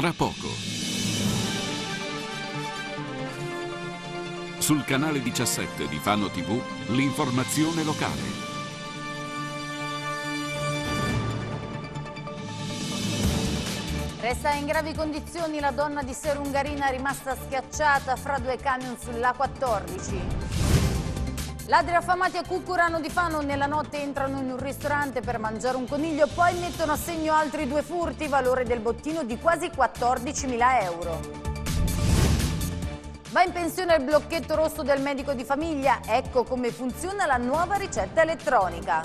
tra poco. Sul canale 17 di Fano TV, l'informazione locale. Resta in gravi condizioni la donna di Serungarina rimasta schiacciata fra due camion sull'A14. Ladri affamati a Cucurano di Fano nella notte entrano in un ristorante per mangiare un coniglio poi mettono a segno altri due furti, valore del bottino di quasi 14.000 euro. Va in pensione il blocchetto rosso del medico di famiglia, ecco come funziona la nuova ricetta elettronica.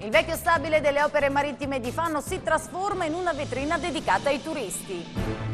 Il vecchio stabile delle opere marittime di Fano si trasforma in una vetrina dedicata ai turisti.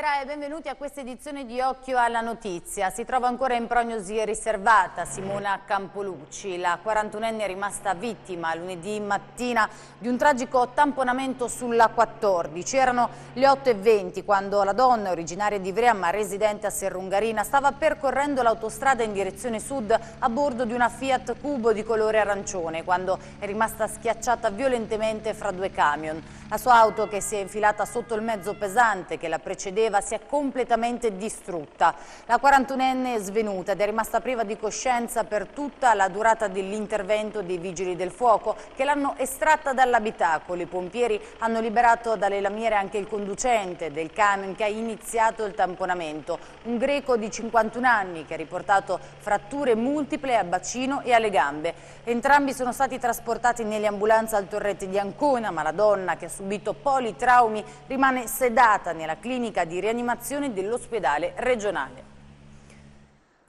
buonasera e benvenuti a questa edizione di Occhio alla Notizia. Si trova ancora in prognosi riservata Simona Campolucci, la 41enne rimasta vittima lunedì mattina di un tragico tamponamento sulla 14. Erano le 8.20 quando la donna, originaria di Ivrea ma residente a Serrungarina, stava percorrendo l'autostrada in direzione sud a bordo di una Fiat Cubo di colore arancione quando è rimasta schiacciata violentemente fra due camion. La sua auto che si è infilata sotto il mezzo pesante che la precedeva beveva si è completamente distrutta. La 41enne è svenuta ed è rimasta priva di coscienza per tutta la durata dell'intervento dei vigili del fuoco che l'hanno estratta dall'abitacolo. I pompieri hanno liberato dalle lamiere anche il conducente del camion che ha iniziato il tamponamento, un greco di 51 anni che ha riportato fratture multiple a bacino e alle gambe. Entrambi sono stati trasportati nelle ambulanze al torrente di Ancona, ma la donna che ha subito politraumi rimane sedata nella clinica di di rianimazione dell'ospedale regionale.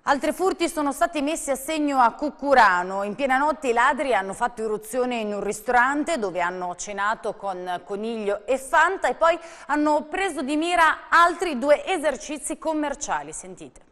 Altri furti sono stati messi a segno a Cucurano. In piena notte i ladri hanno fatto irruzione in un ristorante dove hanno cenato con Coniglio e Fanta e poi hanno preso di mira altri due esercizi commerciali. Sentite.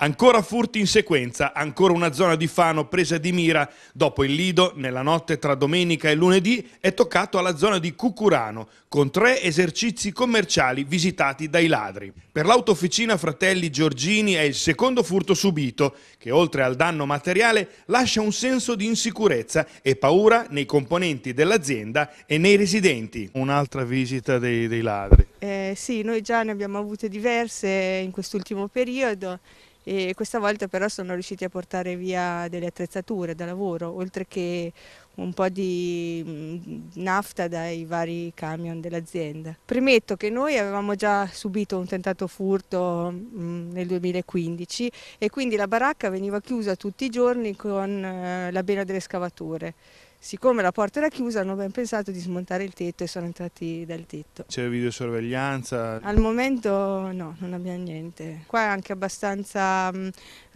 Ancora furti in sequenza, ancora una zona di Fano presa di mira. Dopo il Lido, nella notte tra domenica e lunedì, è toccato alla zona di Cucurano, con tre esercizi commerciali visitati dai ladri. Per l'autofficina Fratelli Giorgini è il secondo furto subito, che oltre al danno materiale lascia un senso di insicurezza e paura nei componenti dell'azienda e nei residenti. Un'altra visita dei, dei ladri. Eh, sì, noi già ne abbiamo avute diverse in quest'ultimo periodo e questa volta però sono riusciti a portare via delle attrezzature da lavoro, oltre che un po' di mm, nafta dai vari camion dell'azienda. Premetto che noi avevamo già subito un tentato furto mm, nel 2015 e quindi la baracca veniva chiusa tutti i giorni con eh, la bena delle scavature. Siccome la porta era chiusa hanno ben pensato di smontare il tetto e sono entrati dal tetto. C'è videosorveglianza? Al momento no, non abbiamo niente. Qua è anche abbastanza mh,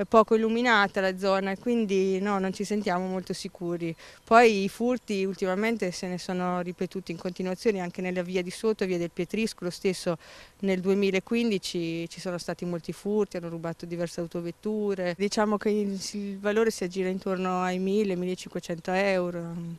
poco illuminata la zona e quindi no, non ci sentiamo molto sicuri. Poi i furti ultimamente se ne sono ripetuti in continuazione anche nella via di sotto, via del Pietrisco, lo stesso nel 2015 ci sono stati molti furti, hanno rubato diverse autovetture. Diciamo che il valore si aggira intorno ai 1000-1500 euro. Ehm,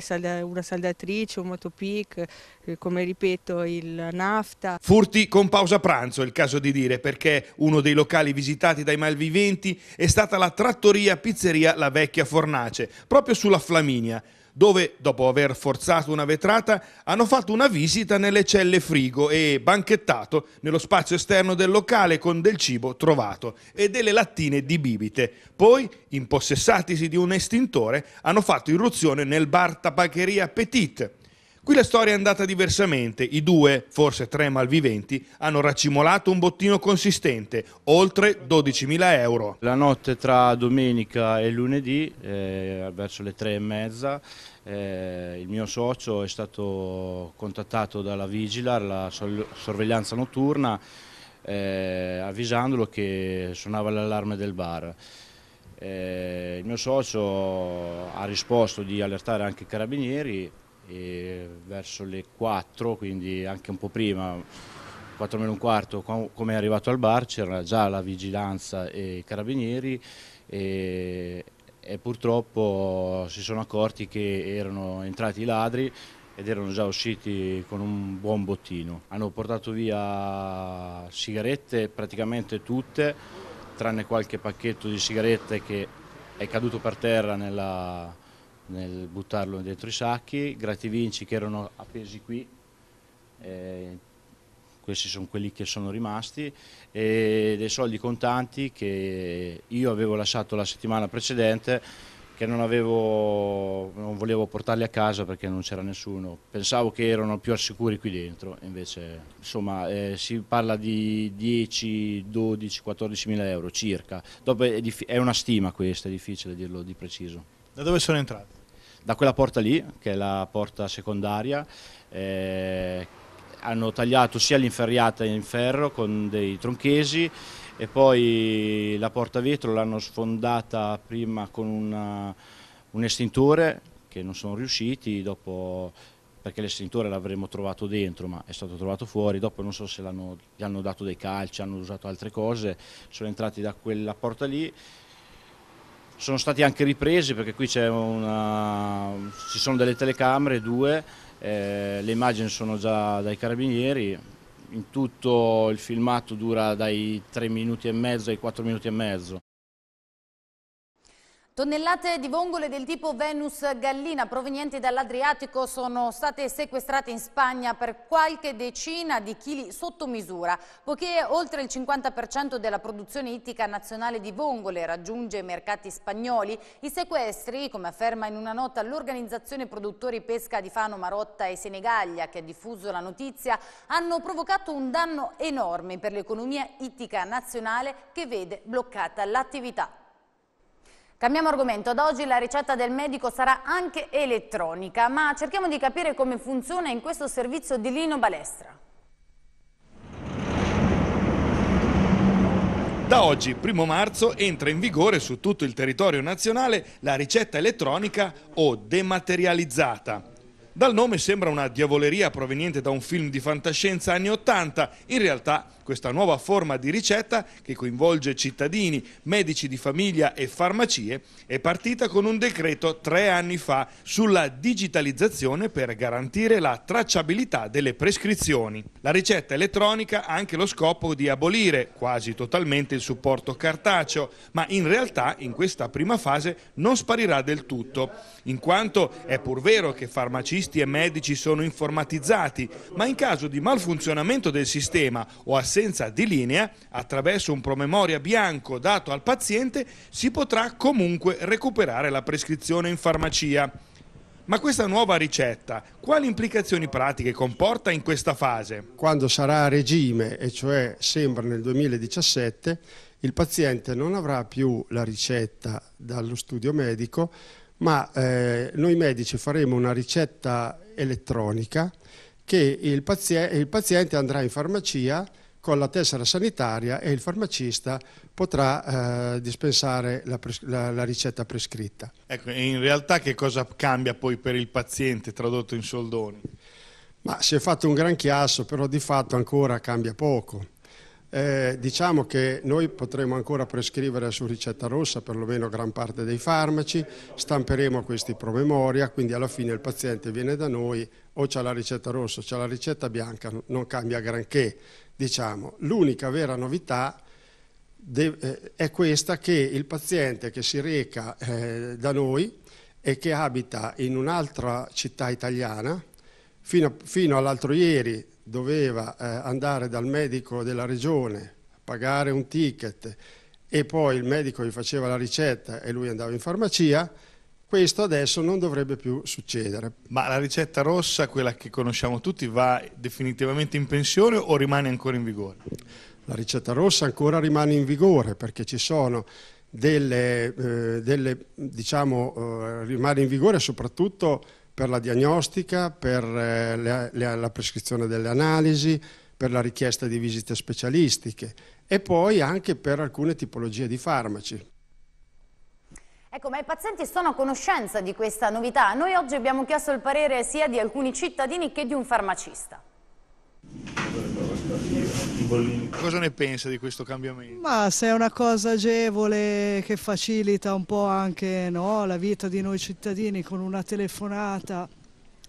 Salda, una saldatrice, un motopic, eh, come ripeto il nafta. Furti con pausa pranzo, è il caso di dire, perché uno dei locali visitati dai malviventi è stata la trattoria pizzeria La Vecchia Fornace, proprio sulla Flaminia dove, dopo aver forzato una vetrata, hanno fatto una visita nelle celle frigo e banchettato nello spazio esterno del locale con del cibo trovato e delle lattine di bibite. Poi, impossessatisi di un estintore, hanno fatto irruzione nel bar tabaccheria Petit Qui la storia è andata diversamente. I due, forse tre malviventi, hanno raccimolato un bottino consistente, oltre 12.000 euro. La notte tra domenica e lunedì, eh, verso le tre e mezza, eh, il mio socio è stato contattato dalla Vigilar, la sorveglianza notturna, eh, avvisandolo che suonava l'allarme del bar. Eh, il mio socio ha risposto di allertare anche i carabinieri, verso le 4, quindi anche un po' prima, 4 meno un quarto, come è arrivato al bar c'era già la vigilanza e i carabinieri e, e purtroppo si sono accorti che erano entrati i ladri ed erano già usciti con un buon bottino. Hanno portato via sigarette praticamente tutte, tranne qualche pacchetto di sigarette che è caduto per terra nella, nel buttarlo dentro i sacchi, grativinci che erano appesi qui, eh, questi sono quelli che sono rimasti, e dei soldi contanti che io avevo lasciato la settimana precedente che non, avevo, non volevo portarli a casa perché non c'era nessuno. Pensavo che erano più al sicuro qui dentro, invece insomma eh, si parla di 10, 12, 14 mila euro circa. Dopo è, è una stima questa, è difficile dirlo di preciso. Da dove sono entrati? Da quella porta lì, che è la porta secondaria, eh, hanno tagliato sia l'inferriata in ferro con dei tronchesi e poi la porta vetro l'hanno sfondata prima con una, un estintore che non sono riusciti, dopo perché l'estintore l'avremmo trovato dentro ma è stato trovato fuori, dopo non so se gli hanno dato dei calci, hanno usato altre cose, sono entrati da quella porta lì sono stati anche ripresi perché qui una, ci sono delle telecamere, due, eh, le immagini sono già dai carabinieri, in tutto il filmato dura dai 3 minuti e mezzo ai 4 minuti e mezzo. Tonnellate di vongole del tipo Venus gallina provenienti dall'Adriatico sono state sequestrate in Spagna per qualche decina di chili sotto misura, poiché oltre il 50% della produzione ittica nazionale di vongole raggiunge i mercati spagnoli. I sequestri, come afferma in una nota l'organizzazione produttori pesca di Fano, Marotta e Senegaglia che ha diffuso la notizia, hanno provocato un danno enorme per l'economia ittica nazionale che vede bloccata l'attività. Cambiamo argomento, da oggi la ricetta del medico sarà anche elettronica, ma cerchiamo di capire come funziona in questo servizio di Lino Balestra. Da oggi, primo marzo, entra in vigore su tutto il territorio nazionale la ricetta elettronica o dematerializzata. Dal nome sembra una diavoleria proveniente da un film di fantascienza anni 80. in realtà questa nuova forma di ricetta, che coinvolge cittadini, medici di famiglia e farmacie, è partita con un decreto tre anni fa sulla digitalizzazione per garantire la tracciabilità delle prescrizioni. La ricetta elettronica ha anche lo scopo di abolire quasi totalmente il supporto cartaceo, ma in realtà in questa prima fase non sparirà del tutto, in quanto è pur vero che farmacisti giornalisti e medici sono informatizzati, ma in caso di malfunzionamento del sistema o assenza di linea, attraverso un promemoria bianco dato al paziente, si potrà comunque recuperare la prescrizione in farmacia. Ma questa nuova ricetta, quali implicazioni pratiche comporta in questa fase? Quando sarà a regime, e cioè sembra nel 2017, il paziente non avrà più la ricetta dallo studio medico, ma eh, noi medici faremo una ricetta elettronica che il paziente, il paziente andrà in farmacia con la tessera sanitaria e il farmacista potrà eh, dispensare la, la, la, ricetta prescritta. Ecco, in realtà che cosa cambia poi per il paziente tradotto in soldoni? Ma si è fatto un gran chiasso, però di fatto ancora cambia poco. Eh, diciamo che noi potremo ancora prescrivere su ricetta rossa perlomeno gran parte dei farmaci, stamperemo questi promemoria, quindi alla fine il paziente viene da noi o c'è la ricetta rossa o c'è la ricetta bianca, non cambia granché. Diciamo. L'unica vera novità eh, è questa che il paziente che si reca eh, da noi e che abita in un'altra città italiana, fino, fino all'altro ieri doveva eh, andare dal medico della regione, pagare un ticket e poi il medico gli faceva la ricetta e lui andava in farmacia, questo adesso non dovrebbe più succedere. Ma la ricetta rossa, quella che conosciamo tutti, va definitivamente in pensione o rimane ancora in vigore? La ricetta rossa ancora rimane in vigore perché ci sono delle, eh, delle diciamo, eh, rimane in vigore soprattutto per la diagnostica, per eh, le, le, la prescrizione delle analisi, per la richiesta di visite specialistiche e poi anche per alcune tipologie di farmaci. Ecco, ma i pazienti sono a conoscenza di questa novità. Noi oggi abbiamo chiesto il parere sia di alcuni cittadini che di un farmacista simboli. Cosa ne pensa di questo cambiamento? Ma se è una cosa agevole che facilita un po' anche no, la vita di noi cittadini con una telefonata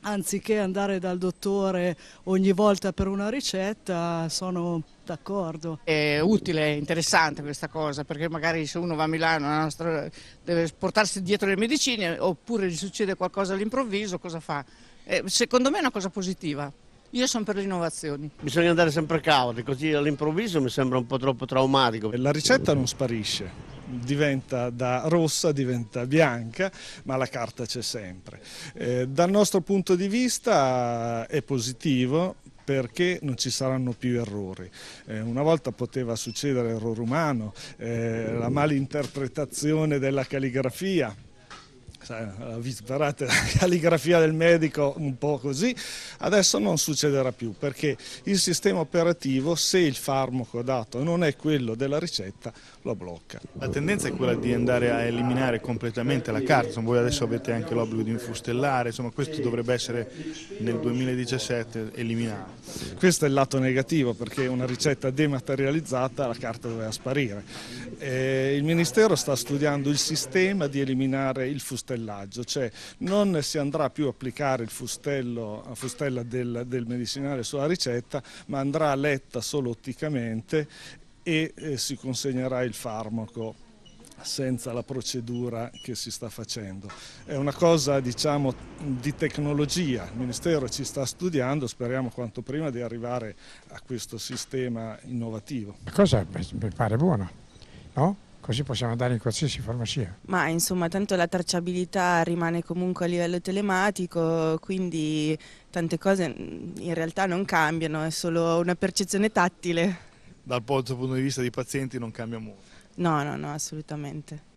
anziché andare dal dottore ogni volta per una ricetta, sono d'accordo. È utile, interessante questa cosa, perché magari se uno va a Milano nostra, deve portarsi dietro le medicine oppure gli succede qualcosa all'improvviso, cosa fa? Eh, secondo me è una cosa positiva. Io sono per le innovazioni. Bisogna andare sempre cauti, così all'improvviso mi sembra un po' troppo traumatico. La ricetta non sparisce, diventa da rossa, diventa bianca, ma la carta c'è sempre. Eh, dal nostro punto di vista è positivo perché non ci saranno più errori. Eh, una volta poteva succedere l'errore umano, eh, la malinterpretazione della calligrafia, cioè, la la calligrafia del medico un po' così, adesso non succederà più perché il sistema operativo se il farmaco dato non è quello della ricetta lo blocca. La tendenza è quella di andare a eliminare completamente la carta, voi adesso avete anche l'obbligo di infustellare, insomma questo dovrebbe essere nel 2017 eliminato. Questo è il lato negativo perché una ricetta dematerializzata la carta doveva sparire. Eh, il Ministero sta studiando il sistema di eliminare il fustellaggio, cioè non si andrà più a applicare il fustello, la fustella del, del medicinale sulla ricetta ma andrà letta solo otticamente e si consegnerà il farmaco senza la procedura che si sta facendo. È una cosa diciamo, di tecnologia, il Ministero ci sta studiando, speriamo quanto prima di arrivare a questo sistema innovativo. La cosa mi pare buona, no? Così possiamo andare in qualsiasi farmacia. Ma insomma, tanto la tracciabilità rimane comunque a livello telematico, quindi tante cose mm, in realtà non cambiano, è solo una percezione tattile dal punto di vista dei pazienti non cambia molto. No, no, no, assolutamente.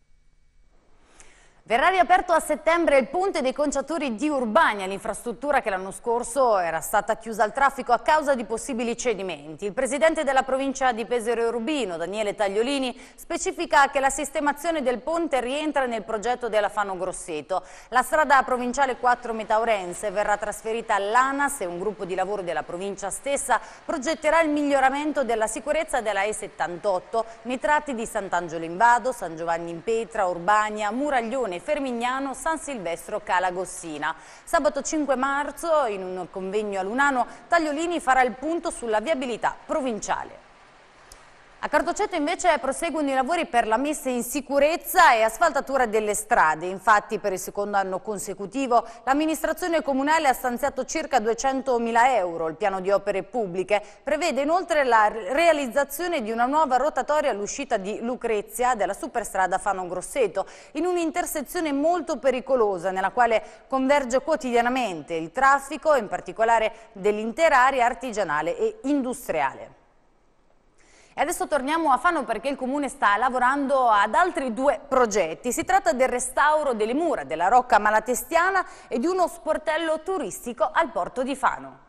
Verrà riaperto a settembre il ponte dei conciatori di Urbania, l'infrastruttura che l'anno scorso era stata chiusa al traffico a causa di possibili cedimenti. Il presidente della provincia di Pesaro e Urbino, Daniele Tagliolini, specifica che la sistemazione del ponte rientra nel progetto della Fano Grosseto. La strada provinciale 4 Metaurense verrà trasferita all'ANAS e un gruppo di lavoro della provincia stessa progetterà il miglioramento della sicurezza della E78 nei tratti di Sant'Angelo in Vado, San Giovanni in Petra, Urbania, Muraglione Pordenone, Fermignano, San Silvestro, Calagossina. Sabato 5 marzo, in un convegno a Lunano, Tagliolini farà il punto sulla viabilità provinciale. A Cartoceto invece proseguono i lavori per la messa in sicurezza e asfaltatura delle strade. Infatti per il secondo anno consecutivo l'amministrazione comunale ha stanziato circa 200.000 euro. Il piano di opere pubbliche prevede inoltre la realizzazione di una nuova rotatoria all'uscita di Lucrezia della superstrada Fano Grosseto in un'intersezione molto pericolosa nella quale converge quotidianamente il traffico, in particolare dell'intera area artigianale e industriale. E adesso torniamo a Fano perché il Comune sta lavorando ad altri due progetti. Si tratta del restauro delle mura della Rocca Malatestiana e di uno sportello turistico al porto di Fano.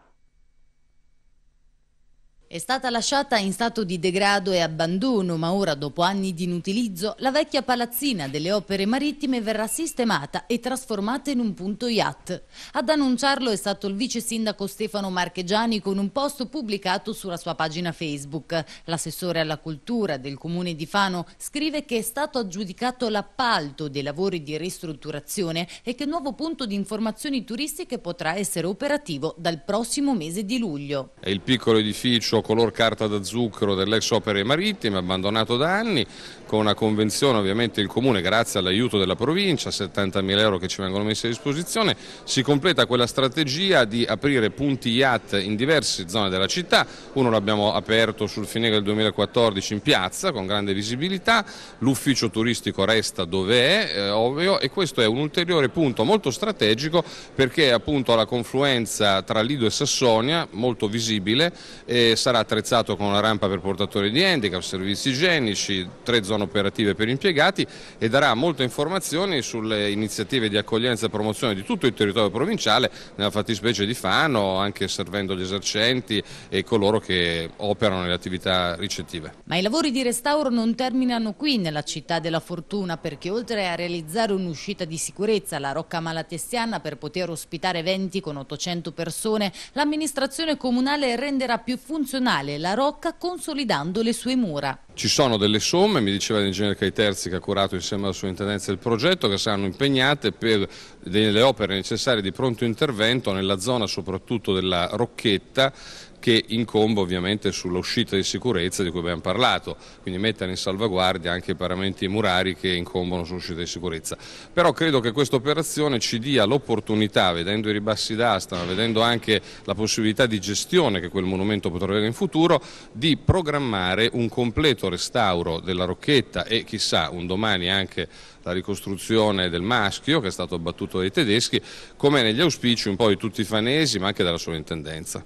È stata lasciata in stato di degrado e abbandono, ma ora, dopo anni di inutilizzo, la vecchia palazzina delle opere marittime verrà sistemata e trasformata in un punto yacht. Ad annunciarlo è stato il vice sindaco Stefano Marchegiani con un post pubblicato sulla sua pagina Facebook. L'assessore alla cultura del comune di Fano scrive che è stato aggiudicato l'appalto dei lavori di ristrutturazione e che il nuovo punto di informazioni turistiche potrà essere operativo dal prossimo mese di luglio. È il piccolo edificio ghiaccio color carta da zucchero dell'ex opere marittime, abbandonato da anni, con una convenzione ovviamente il comune, grazie all'aiuto della provincia, 70 mila euro che ci vengono messi a disposizione, si completa quella strategia di aprire punti IAT in diverse zone della città, uno l'abbiamo aperto sul fine del 2014 in piazza con grande visibilità, l'ufficio turistico resta dove è, eh, ovvio, e questo è un ulteriore punto molto strategico perché appunto alla confluenza tra Lido e Sassonia, molto visibile, eh, sarà attrezzato con una rampa per portatori di handicap, servizi igienici, tre zone operative per impiegati e darà molte informazioni sulle iniziative di accoglienza e promozione di tutto il territorio provinciale, nella fattispecie di Fano, anche servendo gli esercenti e coloro che operano nelle attività ricettive. Ma i lavori di restauro non terminano qui nella città della fortuna perché oltre a realizzare un'uscita di sicurezza alla Rocca Malatestiana per poter ospitare eventi con 800 persone, l'amministrazione comunale renderà più funzionali istituzionale La Rocca consolidando le sue mura. Ci sono delle somme, mi diceva l'ingegnere Caiterzi che ha curato insieme alla sua intendenza il progetto, che saranno impegnate per delle opere necessarie di pronto intervento nella zona soprattutto della Rocchetta che incombe ovviamente sull'uscita di sicurezza di cui abbiamo parlato, quindi mettere in salvaguardia anche i paramenti murari che incombono sull'uscita di sicurezza. Però credo che questa operazione ci dia l'opportunità, vedendo i ribassi d'asta, ma vedendo anche la possibilità di gestione che quel monumento potrà avere in futuro, di programmare un completo restauro della Rocchetta e chissà un domani anche la ricostruzione del maschio che è stato abbattuto dai tedeschi, come negli auspici un po' di tutti i fanesi ma anche della sovrintendenza.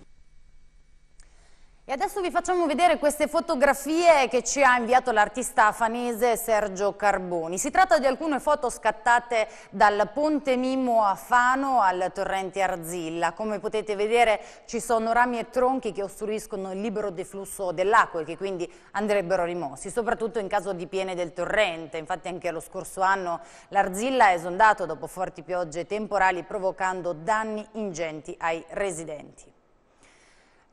E adesso vi facciamo vedere queste fotografie che ci ha inviato l'artista afanese Sergio Carboni. Si tratta di alcune foto scattate dal Ponte Mimmo a Fano al torrente Arzilla. Come potete vedere ci sono rami e tronchi che ostruiscono il libero deflusso dell'acqua e che quindi andrebbero rimossi, soprattutto in caso di piene del torrente. Infatti anche lo scorso anno l'Arzilla è esondato dopo forti piogge temporali provocando danni ingenti ai residenti.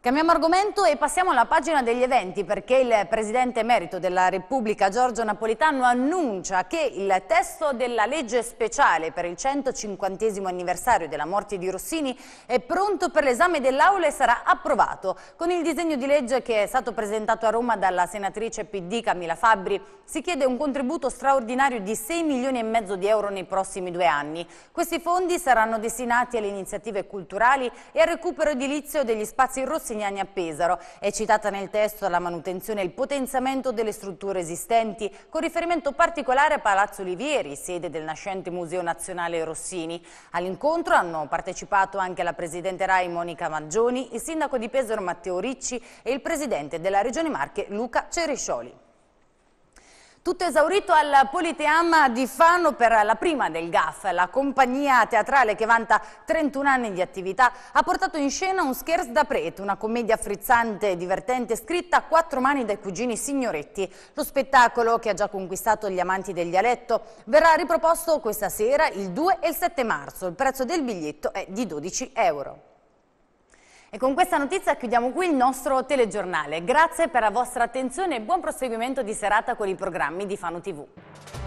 Cambiamo argomento e passiamo alla pagina degli eventi perché il Presidente Emerito della Repubblica Giorgio Napolitano annuncia che il testo della legge speciale per il 150 anniversario della morte di Rossini è pronto per l'esame dell'Aula e sarà approvato. Con il disegno di legge che è stato presentato a Roma dalla senatrice PD Camila Fabbri si chiede un contributo straordinario di 6 milioni e mezzo di euro nei prossimi due anni. Questi fondi saranno destinati alle iniziative culturali e al recupero edilizio degli spazi rossini anni a Pesaro. È citata nel testo la manutenzione e il potenziamento delle strutture esistenti, con riferimento particolare a Palazzo Olivieri, sede del nascente Museo Nazionale Rossini. All'incontro hanno partecipato anche la Presidente Rai Monica Maggioni, il Sindaco di Pesaro Matteo Ricci e il Presidente della Regione Marche Luca Ceriscioli. Tutto esaurito al Politeama di Fano per la prima del GAF, la compagnia teatrale che vanta 31 anni di attività, ha portato in scena un scherz da prete, una commedia frizzante e divertente scritta a quattro mani dai cugini Signoretti. Lo spettacolo, che ha già conquistato gli amanti del dialetto, verrà riproposto questa sera il 2 e il 7 marzo. Il prezzo del biglietto è di 12 euro. E con questa notizia chiudiamo qui il nostro telegiornale. Grazie per la vostra attenzione e buon proseguimento di serata con i programmi di Fano TV.